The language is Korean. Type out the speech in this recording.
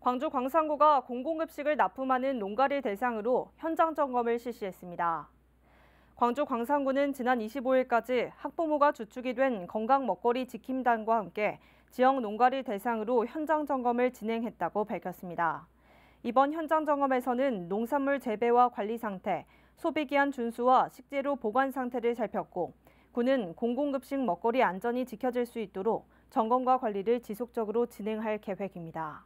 광주 광산구가 공공급식을 납품하는 농가를 대상으로 현장 점검을 실시했습니다. 광주 광산구는 지난 25일까지 학부모가 주축이 된 건강 먹거리 지킴단과 함께 지역 농가를 대상으로 현장 점검을 진행했다고 밝혔습니다. 이번 현장 점검에서는 농산물 재배와 관리 상태, 소비기한 준수와 식재료 보관 상태를 살폈고 군은 공공급식 먹거리 안전이 지켜질 수 있도록 점검과 관리를 지속적으로 진행할 계획입니다.